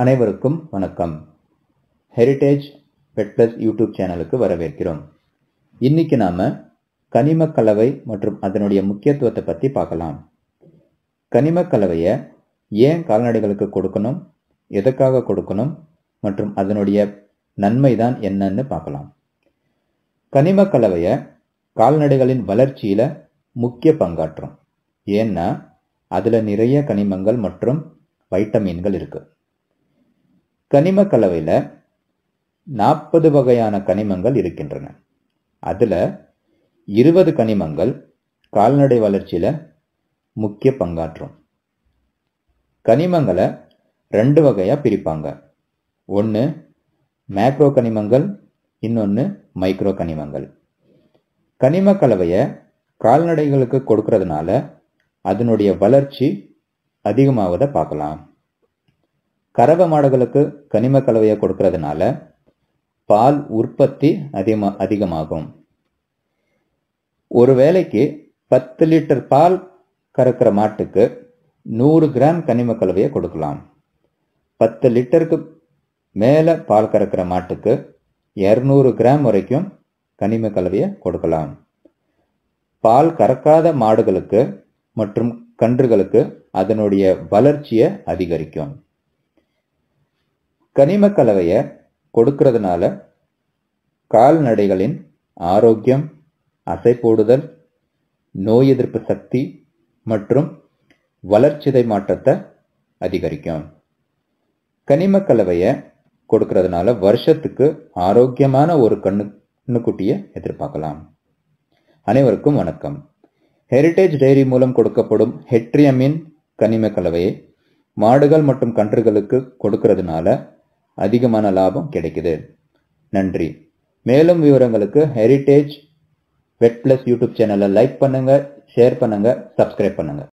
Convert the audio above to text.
அனைவருக்கும் வணக்கம் heritage bed plus YouTube சேனலுக்கு வரவேற்கிறோம் இன்னைக்கு நாம கனிம கலவை மற்றும் அதனுடைய முக்கியத்துவத்தை பற்றி பார்க்கலாம் கனிம கலவையை ஏன் கால்நடைகளுக்கு கொடுக்கணும் எதற்காக கொடுக்கணும் மற்றும் அதனுடைய நன்மை தான் என்னன்னு பார்க்கலாம் கனிம கலவையை கால்நடைகளின் வளர்ச்சியில் முக்கிய பங்காற்றும் ஏன்னா அதில் நிறைய கனிமங்கள் மற்றும் வைட்டமின்கள் இருக்குது கனிம கலவையில் நாற்பது வகையான கனிமங்கள் இருக்கின்றன அதில் இருபது கனிமங்கள் கால்நடை வளர்ச்சியில் முக்கிய பங்காற்றும் கனிமங்களை ரெண்டு வகையாக பிரிப்பாங்க ஒன்று மேக்ரோ கனிமங்கள் இன்னொன்று மைக்ரோ கனிமங்கள் கனிம கலவையை கால்நடைகளுக்கு கொடுக்கறதுனால அதனுடைய வளர்ச்சி அதிகமாவதை பார்க்கலாம் கறவை மாடுகளுக்கு கனிம கலவையை கொடுக்கறதுனால பால் உற்பத்தி அதிகமா அதிகமாகும் ஒரு வேலைக்கு பத்து லிட்டர் பால் கறக்கிற மாட்டுக்கு நூறு கிராம் கனிம கலவையை கொடுக்கலாம் பத்து லிட்டருக்கு மேலே பால் கறக்கிற மாட்டுக்கு இரநூறு கிராம் வரைக்கும் கனிம கலவையை கொடுக்கலாம் பால் கறக்காத மாடுகளுக்கு மற்றும் கன்றுகளுக்கு அதனுடைய வளர்ச்சியை அதிகரிக்கும் கனிம கலவையை கொடுக்கறதுனால கால்நடைகளின் ஆரோக்கியம் அசை போடுதல் நோய் எதிர்ப்பு சக்தி மற்றும் வளர்ச்சிதை மாற்றத்தை அதிகரிக்கும் கனிம கலவையை கொடுக்கறதுனால வருஷத்துக்கு ஆரோக்கியமான ஒரு கண்ணு கண்ணுக்குட்டியை எதிர்பார்க்கலாம் அனைவருக்கும் வணக்கம் ஹெரிட்டேஜ் டைரி மூலம் கொடுக்கப்படும் ஹெட்ரியமின் கனிம கலவையை மாடுகள் மற்றும் கன்றுகளுக்கு கொடுக்கறதுனால அதிகமான லாபம் கிடைக்குது நன்றி மேலும் விவரங்களுக்கு ஹெரிட்டேஜ் வெட் பிளஸ் யூடியூப் சேனலை லைக் பண்ணுங்கள் ஷேர் பண்ணுங்கள் சப்ஸ்கிரைப் பண்ணுங்கள்